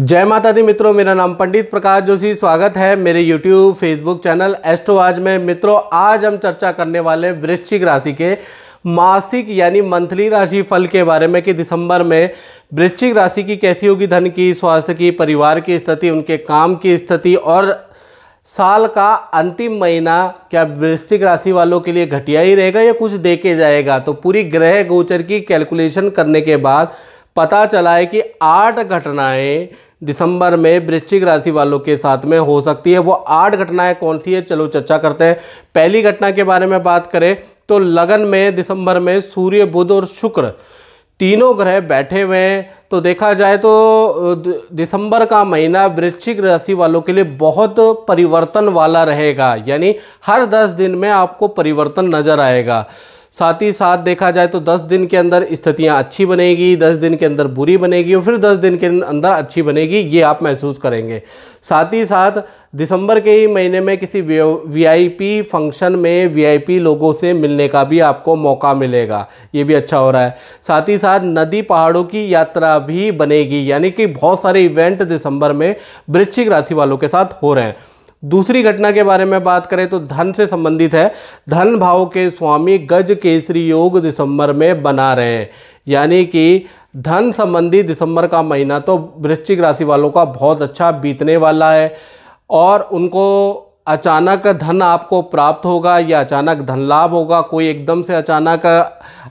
जय माता दी मित्रों मेरा नाम पंडित प्रकाश जोशी स्वागत है मेरे YouTube Facebook चैनल एस्ट्रोवाज में मित्रों आज हम चर्चा करने वाले वृश्चिक राशि के मासिक यानी मंथली राशि फल के बारे में कि दिसंबर में वृश्चिक राशि की कैसी होगी धन की स्वास्थ्य की परिवार की स्थिति उनके काम की स्थिति और साल का अंतिम महीना क्या वृश्चिक राशि वालों के लिए घटिया ही रहेगा या कुछ दे जाएगा तो पूरी ग्रह गोचर की कैलकुलेशन करने के बाद पता चला है कि आठ घटनाएं दिसंबर में वृश्चिक राशि वालों के साथ में हो सकती है वो आठ घटनाएं कौन सी है चलो चर्चा करते हैं पहली घटना के बारे में बात करें तो लगन में दिसंबर में सूर्य बुध और शुक्र तीनों ग्रह बैठे हुए हैं तो देखा जाए तो दिसंबर का महीना वृश्चिक राशि वालों के लिए बहुत परिवर्तन वाला रहेगा यानी हर दस दिन में आपको परिवर्तन नज़र आएगा साथ ही साथ देखा जाए तो 10 दिन के अंदर स्थितियां अच्छी बनेगी 10 दिन के अंदर बुरी बनेगी और फिर 10 दिन के अंदर अच्छी बनेगी ये आप महसूस करेंगे साथ ही साथ दिसंबर के ही महीने में किसी वीआईपी फंक्शन में वीआईपी लोगों से मिलने का भी आपको मौका मिलेगा ये भी अच्छा हो रहा है साथ ही साथ नदी पहाड़ों की यात्रा भी बनेगी यानी कि बहुत सारे इवेंट दिसंबर में वृश्चिक राशि वालों के साथ हो रहे हैं दूसरी घटना के बारे में बात करें तो धन से संबंधित है धन भाव के स्वामी गज केसरी योग दिसंबर में बना रहे हैं यानी कि धन संबंधी दिसंबर का महीना तो वृश्चिक राशि वालों का बहुत अच्छा बीतने वाला है और उनको अचानक धन आपको प्राप्त होगा या अचानक धन लाभ होगा कोई एकदम से अचानक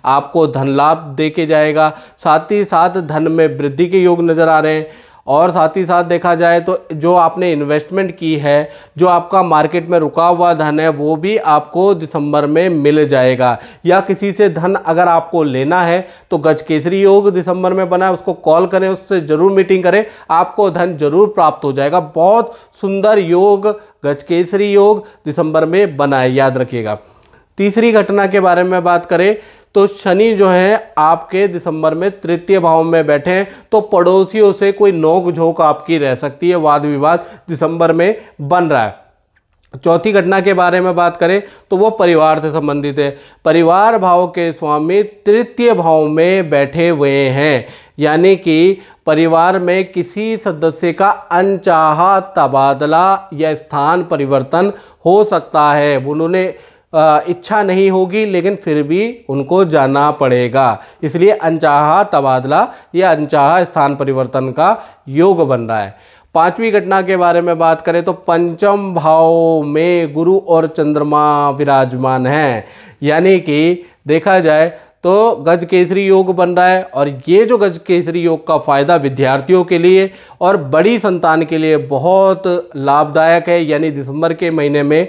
आपको धन लाभ दे के जाएगा साथ ही साथ धन में वृद्धि के योग नज़र आ रहे हैं और साथ ही साथ देखा जाए तो जो आपने इन्वेस्टमेंट की है जो आपका मार्केट में रुका हुआ धन है वो भी आपको दिसंबर में मिल जाएगा या किसी से धन अगर आपको लेना है तो गज केसरी योग दिसंबर में बना है उसको कॉल करें उससे ज़रूर मीटिंग करें आपको धन जरूर प्राप्त हो जाएगा बहुत सुंदर योग गज केसरी योग दिसंबर में बना है याद रखिएगा तीसरी घटना के बारे में बात करें तो शनि जो है आपके दिसंबर में तृतीय भाव में बैठे हैं तो पड़ोसियों से कोई नोक झोंक आपकी रह सकती है वाद विवाद दिसंबर में बन रहा है चौथी घटना के बारे में बात करें तो वो परिवार से संबंधित है परिवार भाव के स्वामी तृतीय भाव में बैठे हुए हैं यानी कि परिवार में किसी सदस्य का अनचाहा तबादला या स्थान परिवर्तन हो सकता है उन्होंने इच्छा नहीं होगी लेकिन फिर भी उनको जाना पड़ेगा इसलिए अनचाहा तबादला या अनचाहा स्थान परिवर्तन का योग बन रहा है पांचवी घटना के बारे में बात करें तो पंचम भाव में गुरु और चंद्रमा विराजमान हैं यानी कि देखा जाए तो गज केसरी योग बन रहा है और ये जो गज केसरी योग का फ़ायदा विद्यार्थियों के लिए और बड़ी संतान के लिए बहुत लाभदायक है यानी दिसंबर के महीने में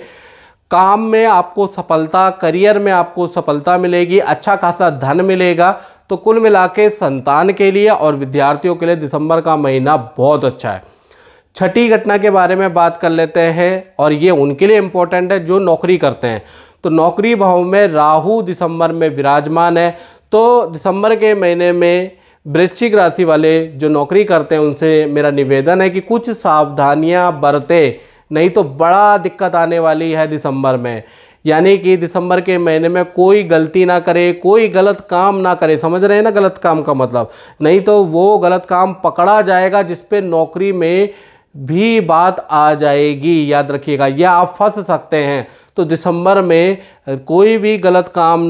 काम में आपको सफलता करियर में आपको सफलता मिलेगी अच्छा खासा धन मिलेगा तो कुल मिला के संतान के लिए और विद्यार्थियों के लिए दिसंबर का महीना बहुत अच्छा है छठी घटना के बारे में बात कर लेते हैं और ये उनके लिए इम्पोर्टेंट है जो नौकरी करते हैं तो नौकरी भाव में राहु दिसंबर में विराजमान है तो दिसंबर के महीने में वृश्चिक राशि वाले जो नौकरी करते हैं उनसे मेरा निवेदन है कि कुछ सावधानियां बरतें नहीं तो बड़ा दिक्कत आने वाली है दिसंबर में यानी कि दिसंबर के महीने में कोई गलती ना करे कोई गलत काम ना करे समझ रहे हैं ना गलत काम का मतलब नहीं तो वो गलत काम पकड़ा जाएगा जिसपे नौकरी में भी बात आ जाएगी याद रखिएगा या आप फंस सकते हैं तो दिसंबर में कोई भी गलत काम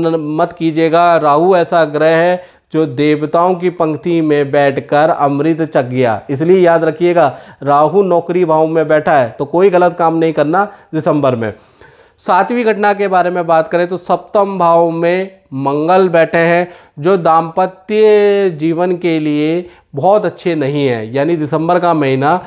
मत कीजिएगा राहु ऐसा ग्रह है जो देवताओं की पंक्ति में बैठकर अमृत चक गया इसलिए याद रखिएगा राहु नौकरी भाव में बैठा है तो कोई गलत काम नहीं करना दिसंबर में सातवीं घटना के बारे में बात करें तो सप्तम भाव में मंगल बैठे हैं जो दाम्पत्य जीवन के लिए बहुत अच्छे नहीं हैं यानी दिसंबर का महीना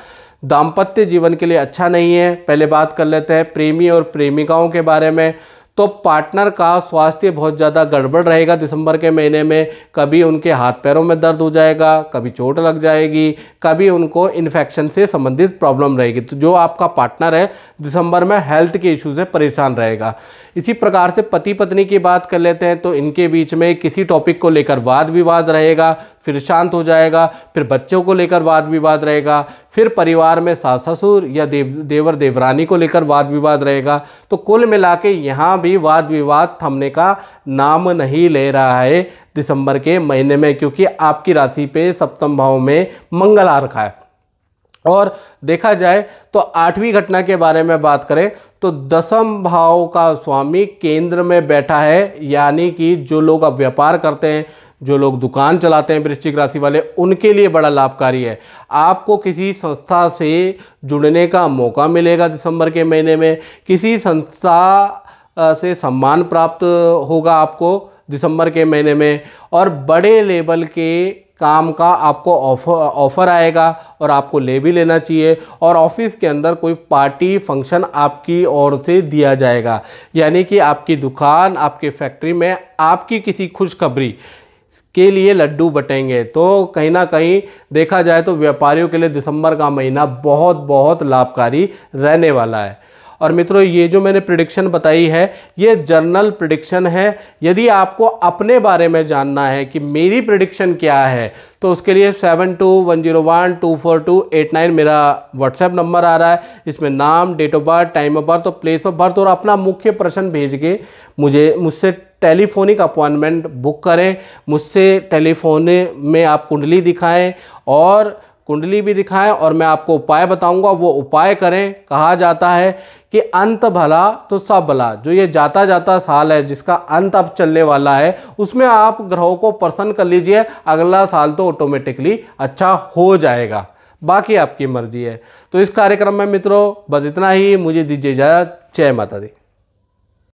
दाम्पत्य जीवन के लिए अच्छा नहीं है पहले बात कर लेते हैं प्रेमी और प्रेमिकाओं के बारे में तो पार्टनर का स्वास्थ्य बहुत ज़्यादा गड़बड़ रहेगा दिसंबर के महीने में कभी उनके हाथ पैरों में दर्द हो जाएगा कभी चोट लग जाएगी कभी उनको इन्फेक्शन से संबंधित प्रॉब्लम रहेगी तो जो आपका पार्टनर है दिसंबर में हेल्थ के इशू से परेशान रहेगा इसी प्रकार से पति पत्नी की बात कर लेते हैं तो इनके बीच में किसी टॉपिक को लेकर वाद विवाद रहेगा फिर शांत हो जाएगा फिर बच्चों को लेकर वाद विवाद रहेगा फिर परिवार में सास ससुर या देव देवर देवरानी को लेकर वाद विवाद रहेगा तो कुल मिला के यहाँ भी भी वाद विवाद थमने का नाम नहीं ले रहा है दिसंबर के महीने में क्योंकि आपकी राशि पे सप्तम भाव में मंगल आ रखा है और देखा जाए तो आठवीं घटना के बारे में बात करें तो दसम भाव का स्वामी केंद्र में बैठा है यानी कि जो लोग अब व्यापार करते हैं जो लोग दुकान चलाते हैं वृश्चिक राशि वाले उनके लिए बड़ा लाभकारी है आपको किसी संस्था से जुड़ने का मौका मिलेगा दिसंबर के महीने में किसी संस्था से सम्मान प्राप्त होगा आपको दिसंबर के महीने में और बड़े लेवल के काम का आपको ऑफर ऑफर आएगा और आपको ले भी लेना चाहिए और ऑफिस के अंदर कोई पार्टी फंक्शन आपकी ओर से दिया जाएगा यानी कि आपकी दुकान आपके फैक्ट्री में आपकी किसी खुशखबरी के लिए लड्डू बटेंगे तो कहीं ना कहीं देखा जाए तो व्यापारियों के लिए दिसंबर का महीना बहुत बहुत लाभकारी रहने वाला है और मित्रों ये जो मैंने प्रिडिक्शन बताई है ये जर्नल प्रिडिक्शन है यदि आपको अपने बारे में जानना है कि मेरी प्रिडिक्शन क्या है तो उसके लिए seven two one zero one two four two eight nine मेरा व्हाट्सएप नंबर आ रहा है इसमें नाम date of birth time of birth और प्लेस ऑफ बर्थ और अपना मुख्य प्रश्न भेज के मुझे मुझसे टेलीफोनिक अपॉइंटमेंट बुक करें मुझसे टेलीफोन में आप कुंडली दिखाएं और कुंडली भी दिखाएं और मैं आपको उपाय बताऊंगा वो उपाय करें कहा जाता है कि अंत भला तो सब भला जो ये जाता जाता साल है जिसका अंत अब चलने वाला है उसमें आप ग्रहों को प्रसन्न कर लीजिए अगला साल तो ऑटोमेटिकली अच्छा हो जाएगा बाकी आपकी मर्जी है तो इस कार्यक्रम में मित्रों बस इतना ही मुझे दीजिए इजाज़त जय माता दी